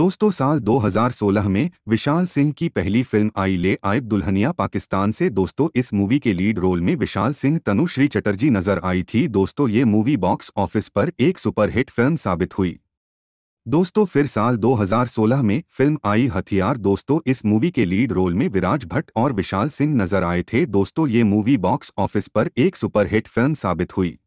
दोस्तों साल 2016 में विशाल सिंह की पहली फिल्म आई ले आए दुल्हनिया पाकिस्तान से दोस्तों इस मूवी के लीड रोल में विशाल सिंह तनुश्री चटर्जी नजर आई थी दोस्तों ये मूवी बॉक्स ऑफिस पर एक सुपरहिट फिल्म साबित हुई दोस्तों फिर साल 2016 में फिल्म आई हथियार दोस्तों इस मूवी के लीड रोल में विराज भट्ट और विशाल सिंह नजर आए थे दोस्तों ये मूवी बॉक्स ऑफिस पर एक सुपरहिट फिल्म साबित हुई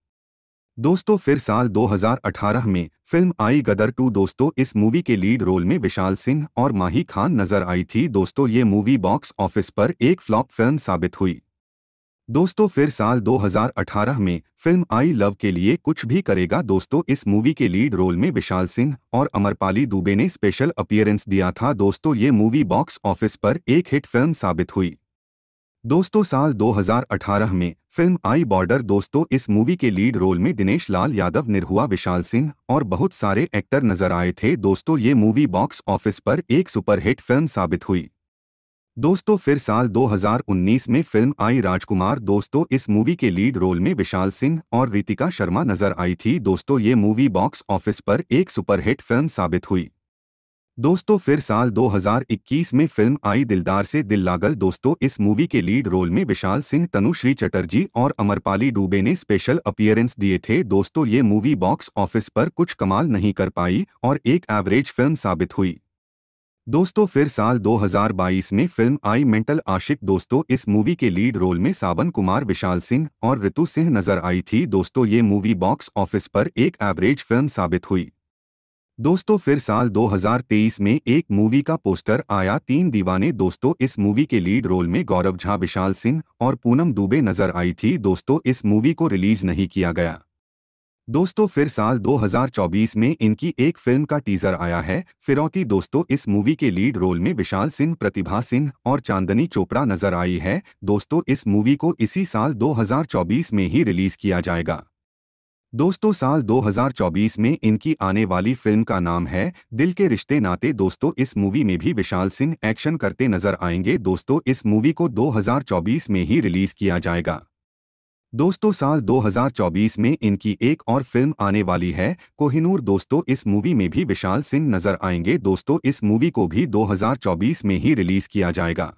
दोस्तों फिर साल 2018 में फिल्म आई गदर टू दोस्तों इस मूवी के लीड रोल में विशाल सिंह और माही खान नजर आई थी दोस्तों ये मूवी बॉक्स ऑफिस पर एक फ्लॉप फिल्म साबित हुई दोस्तों फिर साल 2018 में फिल्म आई लव के लिए कुछ भी करेगा दोस्तों इस मूवी के लीड रोल में विशाल सिंह और अमरपाली दुबे ने स्पेशल अपियरेंस दिया था दोस्तों ये मूवी बॉक्स ऑफिस पर एक हिट फिल्म साबित हुई दोस्तों साल 2018 में फिल्म आई बॉर्डर दोस्तों इस मूवी के लीड रोल में दिनेश लाल यादव निरहुआ विशाल सिंह और बहुत सारे एक्टर नजर आए थे दोस्तों ये मूवी बॉक्स ऑफिस पर एक सुपरहिट फिल्म साबित हुई दोस्तों फिर साल 2019 में फिल्म आई राजकुमार दोस्तों इस मूवी के लीड रोल में विशाल सिंह और रितिका शर्मा नजर आई थी दोस्तों ये मूवी बॉक्स ऑफिस पर एक सुपरहिट फिल्म साबित हुई दोस्तों फिर साल 2021 में फिल्म आई दिलदार से दिल लागल दोस्तों इस मूवी के लीड रोल में विशाल सिंह तनुश्री चटर्जी और अमरपाली डूबे ने स्पेशल अपियरेंस दिए थे दोस्तों ये मूवी बॉक्स ऑफिस पर कुछ कमाल नहीं कर पाई और एक एवरेज फिल्म साबित हुई दोस्तों फिर साल 2022 में फिल्म आई मेंटल आशिक दोस्तों इस मूवी के लीड रोल में सावन कुमार विशाल सिंह और ऋतु सिंह नजर आई थी दोस्तों ये मूवी बॉक्स ऑफिस पर एक एवरेज फिल्म साबित हुई दोस्तों फिर साल 2023 में एक मूवी का पोस्टर आया तीन दीवाने दोस्तों इस मूवी के लीड रोल में गौरव झा विशाल सिंह और पूनम दुबे नजर आई थी दोस्तों इस मूवी को रिलीज नहीं किया गया दोस्तों फिर साल 2024 में इनकी एक फिल्म का टीजर आया है फिरौती दोस्तों इस मूवी के लीड रोल में विशाल सिंह प्रतिभा सिंह और चांदनी चोपड़ा नजर आई है दोस्तों इस मूवी को इसी साल 2024 में ही रिलीज किया जाएगा दोस्तों साल 2024 में इनकी आने वाली फिल्म का नाम है दिल के रिश्ते नाते दोस्तों इस मूवी में भी विशाल सिंह एक्शन करते नजर आएंगे दोस्तों इस मूवी को 2024 में ही रिलीज किया जाएगा दोस्तों साल 2024 में इनकी एक और फिल्म आने वाली है कोहिनूर दोस्तों इस मूवी में भी विशाल सिंह नजर आएंगे दोस्तों इस मूवी को भी दो में ही रिलीज किया जाएगा